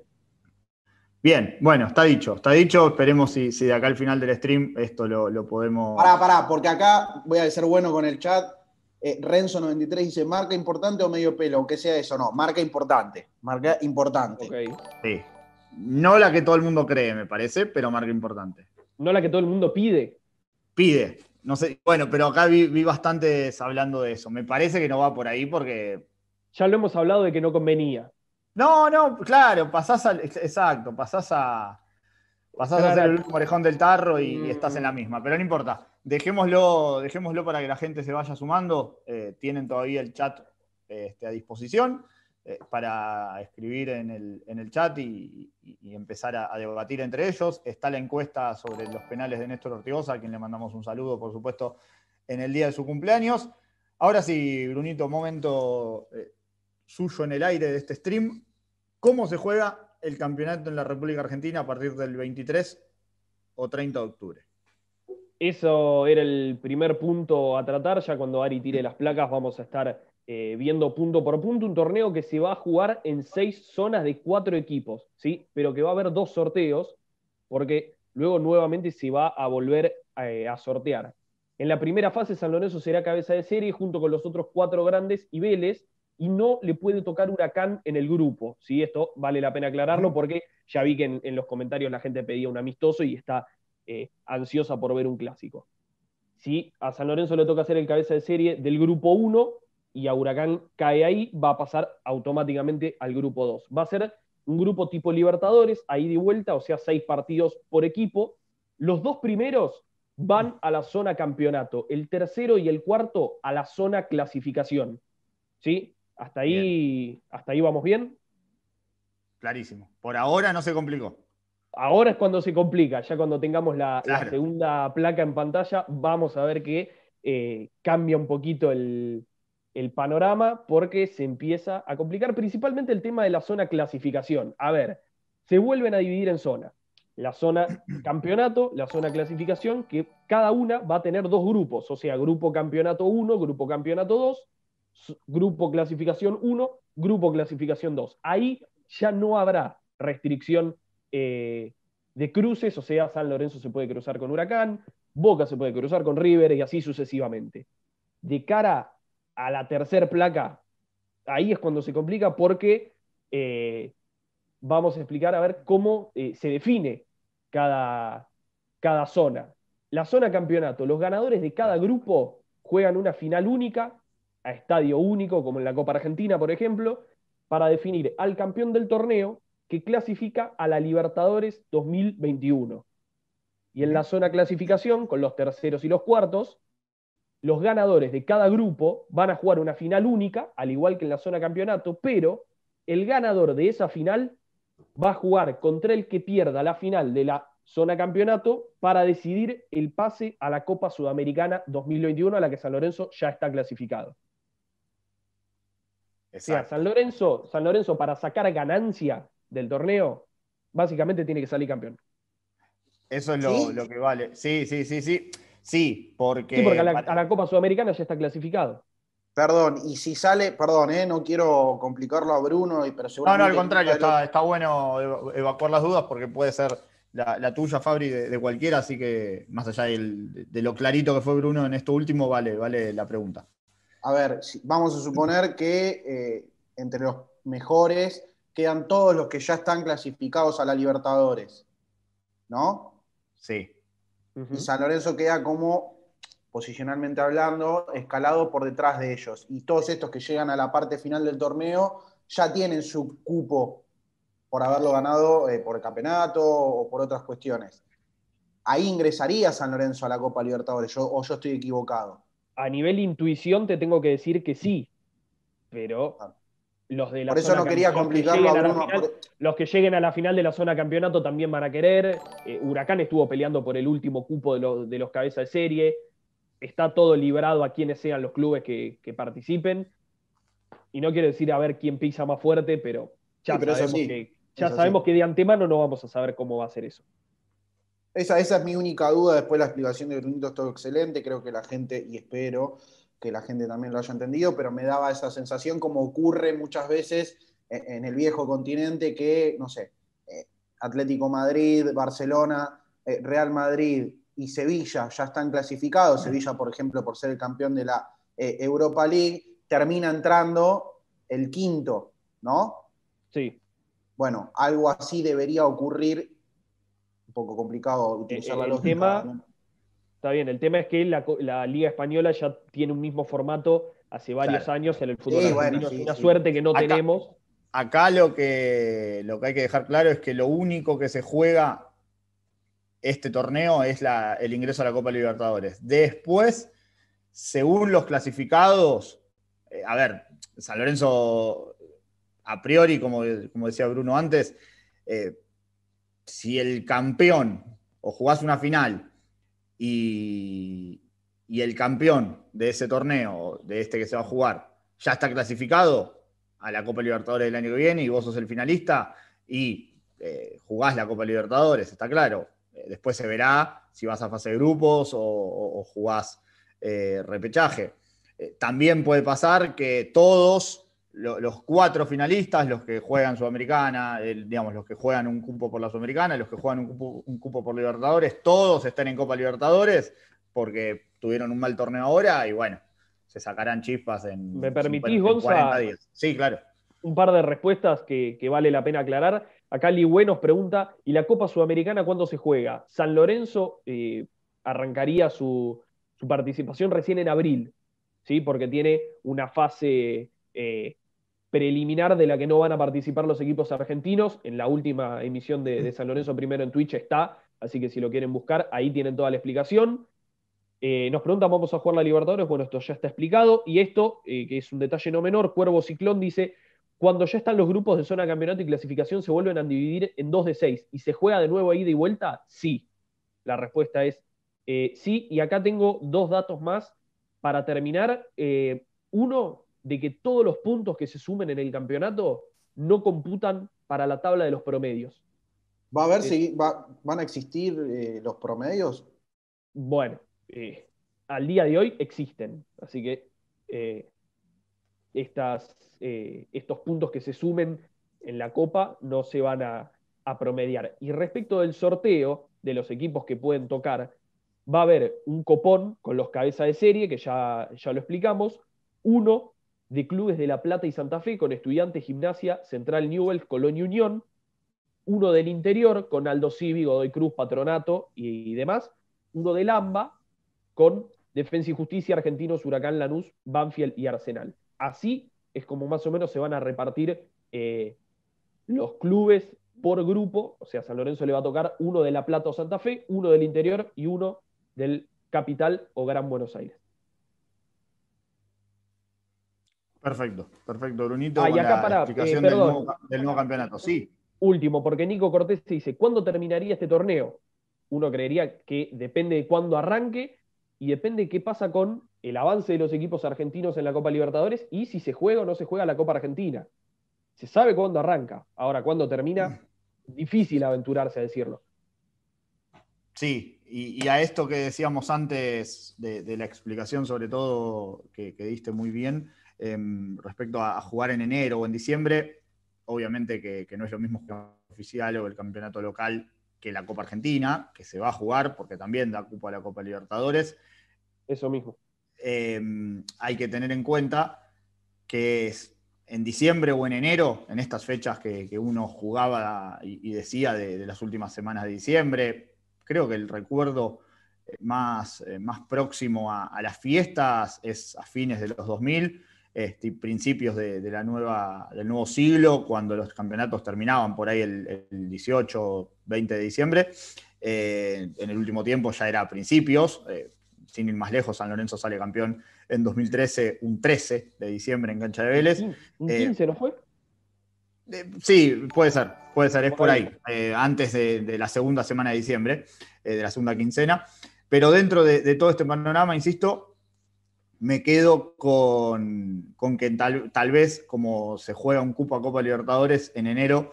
Bien, bueno, está dicho, está dicho, esperemos si, si de acá al final del stream esto lo, podemos... Pará, pará, porque acá voy a ser bueno con el chat. Eh, Renzo93 dice, marca importante o medio pelo, aunque sea eso, no, marca importante, marca importante. Okay. Sí. No la que todo el mundo cree, me parece, pero marca importante. No la que todo el mundo pide. Pide, no sé, bueno, pero acá vi, bastantes hablando de eso. Me parece que no va por ahí porque. Ya lo hemos hablado de que no convenía. No, no, claro, pasás al. Exacto, pasás a. Pasás a ser el orejón del tarro y, estás en la mm. misma. Pero no importa. Dejémoslo, dejémoslo para que la gente se vaya sumando. Eh, tienen todavía el chat este, a disposición. Eh, para escribir en el, chat y, empezar a, debatir entre ellos. Está la encuesta sobre los penales de Néstor Ortigosa, a quien le mandamos un saludo, por supuesto, en el día de su cumpleaños. Ahora sí, Brunito, momento eh, suyo en el aire de este stream. ¿Cómo se juega el campeonato en la República Argentina a partir del 23 o 30 de octubre? Eso era el primer punto a tratar. Ya cuando Ari tire las placas, vamos a estar eh, viendo punto por punto, un torneo que se va a jugar en seis zonas de cuatro equipos, ¿sí? pero que va a haber dos sorteos, porque luego nuevamente se va a volver eh, a sortear. En la primera fase, San Lorenzo será cabeza de serie junto con los otros cuatro grandes y Vélez, y no le puede tocar Huracán en el grupo. ¿sí? Esto vale la pena aclararlo porque ya vi que en, los comentarios la gente pedía un amistoso y está eh, ansiosa por ver un clásico. ¿Sí? A San Lorenzo le toca ser el cabeza de serie del grupo 1, y a Huracán cae ahí, va a pasar automáticamente al grupo 2. Va a ser un grupo tipo Libertadores, ahí de vuelta, o sea, seis partidos por equipo. Los dos primeros van a la zona campeonato, el tercero y el cuarto a la zona clasificación. ¿Sí? Hasta ahí, hasta ahí vamos bien. Clarísimo. Por ahora no se complicó. Ahora es cuando se complica, ya cuando tengamos la, segunda placa en pantalla, vamos a ver que eh, cambia un poquito el, el panorama porque se empieza a complicar principalmente el tema de la zona clasificación. A ver, se vuelven a dividir en zonas. La zona campeonato, la zona clasificación, que cada una va a tener dos grupos, o sea, grupo campeonato 1, grupo campeonato 2, grupo clasificación 1, grupo clasificación 2. Ahí ya no habrá restricción eh, de cruces, o sea, San Lorenzo se puede cruzar con Huracán, Boca se puede cruzar con River y así sucesivamente. De cara a la tercera placa, ahí es cuando se complica porque eh, vamos a explicar a ver cómo eh, se define cada, cada zona. La zona campeonato, los ganadores de cada grupo juegan una final única, a estadio único, como en la Copa Argentina, por ejemplo, para definir al campeón del torneo que clasifica a la Libertadores 2021. Y en la zona clasificación, con los terceros y los cuartos, los ganadores de cada grupo van a jugar una final única, al igual que en la zona campeonato, pero el ganador de esa final va a jugar contra el que pierda la final de la zona campeonato para decidir el pase a la Copa Sudamericana 2021 a la que San Lorenzo ya está clasificado. O sea, San Lorenzo, San Lorenzo para sacar ganancia del torneo, básicamente tiene que salir campeón. Eso es lo que vale. Sí, sí, sí, sí. Sí, porque. a la, Copa Sudamericana ya está clasificado. Perdón, y si sale, perdón, eh, no quiero complicarlo a Bruno, pero seguramente. No, no, al contrario, está, bueno evacuar las dudas porque puede ser la, tuya, Fabri, de, cualquiera, así que más allá de lo clarito que fue Bruno en esto último, vale, vale la pregunta. A ver, vamos a suponer que eh, entre los mejores quedan todos los que ya están clasificados a la Libertadores, ¿no? Sí. Y San Lorenzo queda como, posicionalmente hablando, escalado por detrás de ellos. Y todos estos que llegan a la parte final del torneo ya tienen su cupo por haberlo ganado eh, por el campeonato o por otras cuestiones. Ahí ingresaría San Lorenzo a la Copa Libertadores, o yo estoy equivocado. A nivel intuición te tengo que decir que sí, pero ah los por eso no quería complicarlo los que, los que, lleguen a la final de la zona campeonato también van a querer. Eh, Huracán estuvo peleando por el último cupo de, los, cabezas de serie. Está todo librado a quienes sean los clubes que, participen. Y no quiero decir a ver quién pisa más fuerte, pero ya sabemos, que, de antemano no vamos a saber cómo va a ser eso. Esa, esa es mi única duda. Después la explicación de Brunito todo excelente. Creo que la gente, y espero, que la gente también lo haya entendido, pero me daba esa sensación como ocurre muchas veces e-, en, el viejo continente que, no sé, eh, Atlético Madrid, Barcelona, eh, Real Madrid y Sevilla ya están clasificados, Sevilla por ejemplo por ser el campeón de la eh, Europa League, termina entrando el quinto, ¿no? Sí. Bueno, algo así debería ocurrir, un poco complicado utilizar la lógica. Está bien, el tema es que la, Liga Española ya tiene un mismo formato hace varios años en el fútbol una suerte que no tenemos. Acá lo que, lo que hay que dejar claro es que lo único que se juega este torneo es el ingreso a la Copa Libertadores. Después, según los clasificados, eh, a ver, San Lorenzo, a priori, como, como decía Bruno antes, eh, si el campeón o jugás una final y, el campeón de ese torneo, de este que se va a jugar, ya está clasificado a la Copa Libertadores del año que viene y vos sos el finalista y eh, jugás la Copa Libertadores, está claro. Eh, después se verá si vas a fase de grupos o, jugás eh, repechaje. también puede pasar que todos los cuatro finalistas, los que juegan Sudamericana, digamos, los que juegan un cupo por la Sudamericana, los que juegan un cupo, por Libertadores, todos están en Copa Libertadores porque tuvieron un mal torneo ahora y bueno, se sacarán chispas en. ¿Me permitís, Sí, claro. Un par de respuestas que, vale la pena aclarar. Acá Ligüe nos pregunta: ¿y la Copa Sudamericana cuándo se juega? San Lorenzo eh, arrancaría su, participación recién en abril, ¿sí? porque tiene una fase eh, preliminar de la que no van a participar los equipos argentinos. En la última emisión de, San Lorenzo primero en Twitch está, así que si lo quieren buscar, ahí tienen toda la explicación. Eh, nos preguntan, ¿vamos a jugar la Libertadores? Bueno, esto ya está explicado. Y esto, eh, que es un detalle no menor, Cuervo Ciclón dice, cuando ya están los grupos de zona campeonato y clasificación, se vuelven a dividir en dos de seis. ¿Y se juega de nuevo ahí ida y vuelta? Sí. La respuesta es eh, sí. Y acá tengo dos datos más para terminar. uno, de que todos los puntos que se sumen en el campeonato no computan para la tabla de los promedios. ¿Va a ver eh, si van a existir eh, los promedios? Bueno, eh, al día de hoy existen, así que estas, estos puntos que se sumen en la Copa no se van a, promediar. Y respecto del sorteo de los equipos que pueden tocar, va a haber un copón con los cabezas de serie, que ya, ya lo explicamos, uno de clubes de La Plata y Santa Fe con Estudiantes, Gimnasia, Central Newell's, Colonia Unión, uno del interior con Aldo Civi, Godoy Cruz, Patronato y, demás, uno del AMBA con Defensa y Justicia, Argentinos, Huracán Lanús, Banfield y Arsenal. Así es como más o menos se van a repartir eh, los clubes por grupo, o sea, San Lorenzo le va a tocar uno de La Plata o Santa Fe, uno del interior y uno del capital o Gran Buenos Aires. Perfecto, perfecto, Brunito. Ah, la eh, explicación del, nuevo, campeonato, sí. Último, porque Nico Cortés dice, ¿cuándo terminaría este torneo? Uno creería que depende de cuándo arranque y depende de qué pasa con el avance de los equipos argentinos en la Copa Libertadores y si se juega o no se juega la Copa Argentina. Se sabe cuándo arranca. Ahora, cuándo termina, mm. difícil aventurarse a decirlo. Sí, y, a esto que decíamos antes de, la explicación, sobre todo, que, que diste muy bien, Em, respecto a, jugar en enero o en diciembre. Obviamente que, no es lo mismo jugar oficial o el campeonato local que la Copa Argentina, que se va a jugar porque también da cupo a la Copa Libertadores. Eso mismo. Em, hay que tener en cuenta que es en diciembre o en enero, en estas fechas que, uno jugaba y, decía de, las últimas semanas de diciembre, creo que el recuerdo eh, eh, más, próximo a, a las fiestas es a fines de los 2000 este, principios de, la nueva, del nuevo siglo, cuando los campeonatos terminaban por ahí el, 18, 20 de diciembre. Eh, en el último tiempo ya era principios, eh, sin ir más lejos, San Lorenzo sale campeón en 2013, un 13 de diciembre en Cancha de Vélez. ¿Un 15 eh, no fue? sí, puede ser, puede ser, es por ahí, antes de, la segunda semana de diciembre, de la segunda quincena. Pero dentro de todo este panorama, insisto, me quedo con, que tal, vez, como se juega un cupo a Copa Libertadores en enero,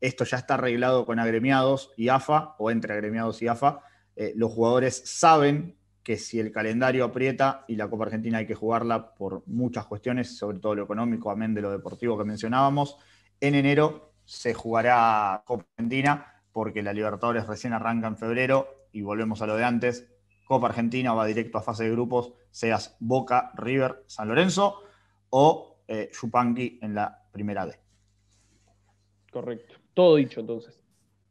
esto ya está arreglado con agremiados y AFA, o entre agremiados y AFA. Eh, los jugadores saben que si el calendario aprieta y la Copa Argentina hay que jugarla por muchas cuestiones, sobre todo lo económico, amén de lo deportivo que mencionábamos, en enero se jugará Copa Argentina porque la Libertadores recién arranca en febrero y volvemos a lo de antes. Copa Argentina va directo a fase de grupos seas Boca, River, San Lorenzo o eh, en la primera D. Correcto. Todo dicho entonces.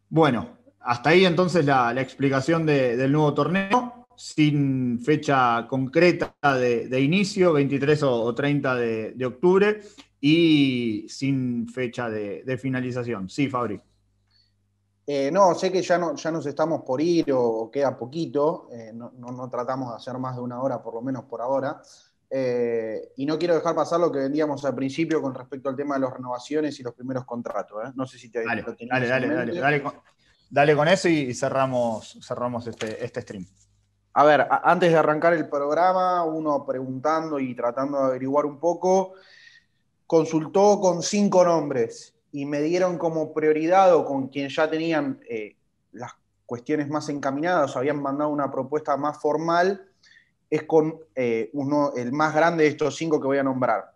Bueno, hasta ahí entonces la, explicación del nuevo torneo, sin fecha concreta de, inicio, 23 o, 30 de, octubre, y sin fecha de, de finalización. Sí, Fabri. Eh, no, sé que ya, no, ya nos estamos por ir o, queda poquito, eh, no, no, tratamos de hacer más de una hora, por lo menos por ahora. Eh, y no quiero dejar pasar lo que vendíamos al principio con respecto al tema de las renovaciones y los primeros contratos. No sé si te dale, dale, dale, dale, dale, con, con, eso y, cerramos, cerramos este, este stream. A ver, antes de arrancar el programa, uno preguntando y tratando de averiguar un poco, consultó con cinco nombres y me dieron como prioridad o con quien ya tenían eh, las cuestiones más encaminadas, o habían mandado una propuesta más formal, es con eh, uno, el más grande de estos cinco que voy a nombrar,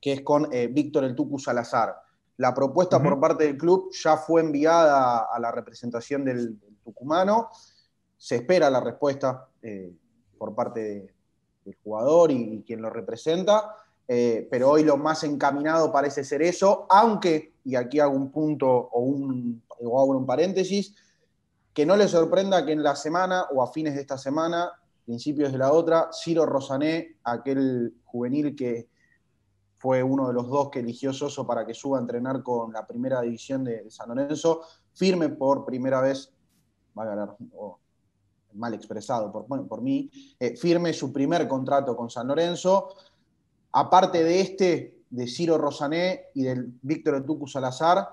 que es con eh, Víctor El Tucu Salazar. La propuesta por parte del club ya fue enviada a, la representación del, tucumano, se espera la respuesta por parte del jugador y quien lo representa, eh, pero hoy lo más encaminado parece ser eso, aunque, y aquí hago un punto o, un, hago un paréntesis, que no le sorprenda que en la semana o a fines de esta semana, principios de la otra, Ciro Rosané, aquel juvenil que fue uno de los dos que eligió Soso para que suba a entrenar con la primera división de San Lorenzo, firme por primera vez, va a mal expresado por, mí, eh, firme su primer contrato con San Lorenzo aparte de este, de Ciro Rosané y del Víctor Tucu Salazar,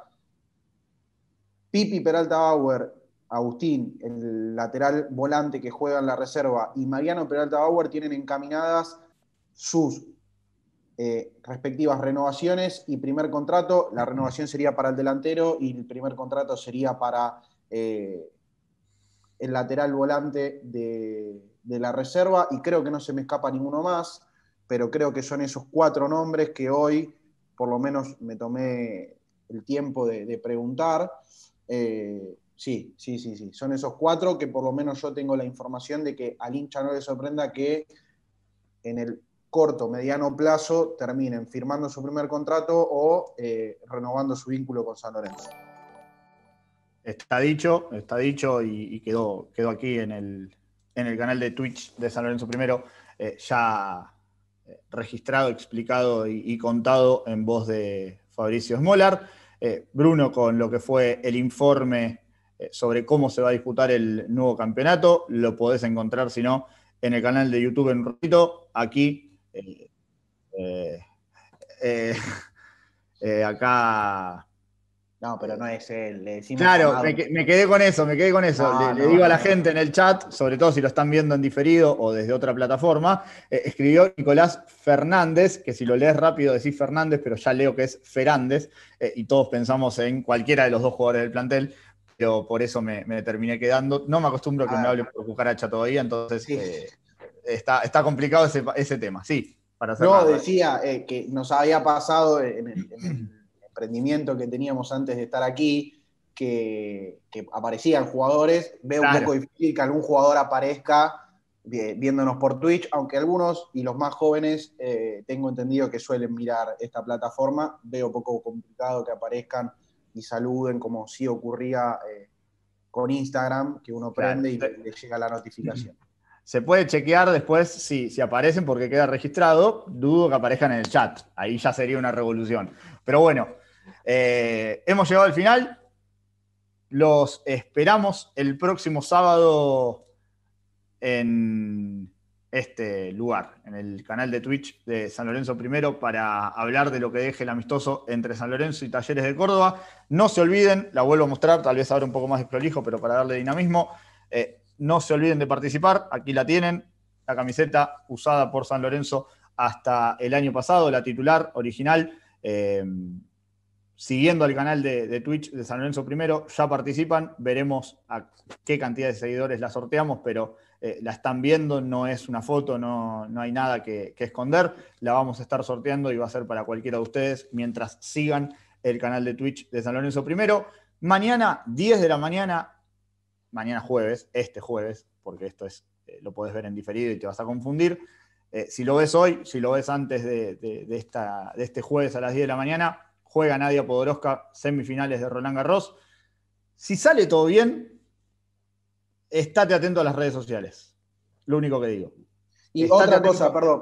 Pipi Peralta Bauer, Agustín, el lateral volante que juega en la reserva, y Mariano Peralta Bauer tienen encaminadas sus eh, respectivas renovaciones y primer contrato. La renovación sería para el delantero y el primer contrato sería para eh, el lateral volante de, la reserva. Y creo que no se me escapa ninguno más pero creo que son esos cuatro nombres que hoy, por lo menos, me tomé el tiempo de, preguntar. Eh, sí, sí, sí, sí, son esos cuatro que por lo menos yo tengo la información de que al hincha no le sorprenda que en el corto, mediano plazo terminen firmando su primer contrato o eh, renovando su vínculo con San Lorenzo. Está dicho, está dicho y, quedó, quedó aquí en el, canal de Twitch de San Lorenzo Primero. Eh, ya registrado, explicado y, contado en voz de Fabricio Smolar. Eh, Bruno con lo que fue el informe eh, sobre cómo se va a disputar el nuevo campeonato, lo podés encontrar, si no, en el canal de YouTube en un ratito, aquí, eh, (laughs) acá no, pero no es él. claro, me, quedé con eso, me quedé con eso. le, digo a la gente en el chat, sobre todo si lo están viendo en diferido o desde otra plataforma, eh, escribió Nicolás Fernández, que si lo lees rápido decís Fernández, pero ya leo que es Fernández, eh, y todos pensamos en cualquiera de los dos jugadores del plantel, pero por eso me, terminé quedando. No me acostumbro a que me ah. hable por Cujaracha todavía, entonces eh, está, está complicado ese, tema, sí. Para no, decía que nos había pasado en el emprendimiento que teníamos antes de estar aquí, que, aparecían jugadores. Veo un poco difícil que algún jugador aparezca eh, viéndonos por Twitch, aunque algunos y los más jóvenes eh, tengo entendido que suelen mirar esta plataforma, veo poco complicado que aparezcan y saluden como sí ocurría eh, con Instagram, que uno prende y le, llega la notificación. (laughs) Se puede chequear después si, si aparecen porque queda registrado, dudo que aparezcan en el chat, ahí ya sería una revolución. Pero bueno, eh, hemos llegado al final. Los esperamos el próximo sábado en este lugar, en el canal de Twitch de San Lorenzo primero, para hablar de lo que deje el amistoso entre San Lorenzo y Talleres de Córdoba. No se olviden, la vuelvo a mostrar, tal vez ahora un poco más desprolijo, pero para darle dinamismo. Eh, no se olviden de participar, aquí la tienen, la camiseta usada por San Lorenzo hasta el año pasado, la titular original. Eh, siguiendo el canal de, Twitch de San Lorenzo primero, ya participan, veremos a qué cantidad de seguidores la sorteamos, pero eh, la están viendo, no es una foto, no, no hay nada que, esconder, la vamos a estar sorteando y va a ser para cualquiera de ustedes mientras sigan el canal de Twitch de San Lorenzo primero. Mañana, 10 de la mañana, mañana jueves, este jueves, porque esto es, eh, lo puedes ver en diferido y te vas a confundir. Eh, si lo ves hoy, si lo ves antes de, esta, de este jueves a las 10 de la mañana, juega Nadia Podoroska semifinales de Roland Garros. Si sale todo bien, estate atento a las redes sociales. Lo único que digo. Y otra cosa, perdón.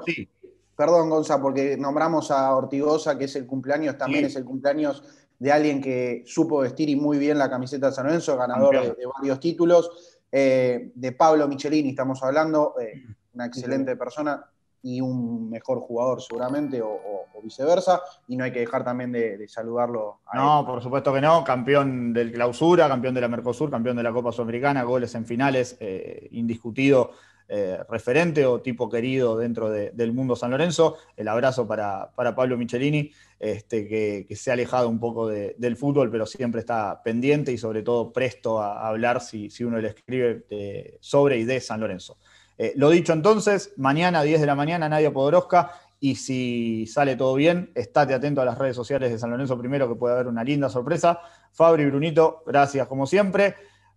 Perdón, Gonza, porque nombramos a Ortigosa, que es el cumpleaños, también es el cumpleaños de alguien que supo vestir y muy bien la camiseta de San Lorenzo, ganador de, varios títulos. Eh, de Pablo Michelini estamos hablando, eh, una excelente persona, y un mejor jugador seguramente, o, viceversa, y no hay que dejar también de, saludarlo. no, por supuesto que no, campeón del clausura, campeón de la Mercosur, campeón de la Copa Sudamericana, goles en finales, eh, indiscutido. Eh, referente o tipo querido dentro del mundo San Lorenzo. El abrazo para, Pablo Michelini, este, que, se ha alejado un poco del fútbol, pero siempre está pendiente y sobre todo presto a, hablar si, uno le escribe eh, sobre y de San Lorenzo. Eh, lo dicho entonces, mañana a 10 de la mañana, Nadia Podoroska. Y si sale todo bien, estate atento a las redes sociales de San Lorenzo primero, que puede haber una linda sorpresa. Fabri Brunito, gracias como siempre.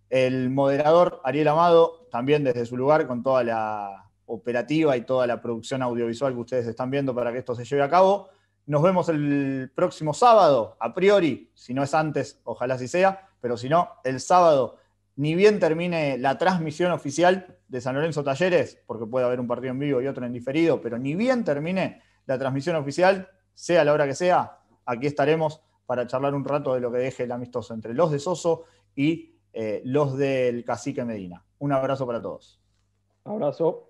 El moderador Ariel Amado, también desde su lugar, con toda la operativa y toda la producción audiovisual que ustedes están viendo para que esto se lleve a cabo. Nos vemos el próximo sábado, a priori, si no es antes, ojalá si sea, pero si no, el sábado ni bien termine la transmisión oficial de San Lorenzo Talleres, porque puede haber un partido en vivo y otro en diferido, pero ni bien termine la transmisión oficial, sea la hora que sea, aquí estaremos para charlar un rato de lo que deje el amistoso entre los de Soso y eh, los del cacique Medina. Un abrazo para todos. Abrazo.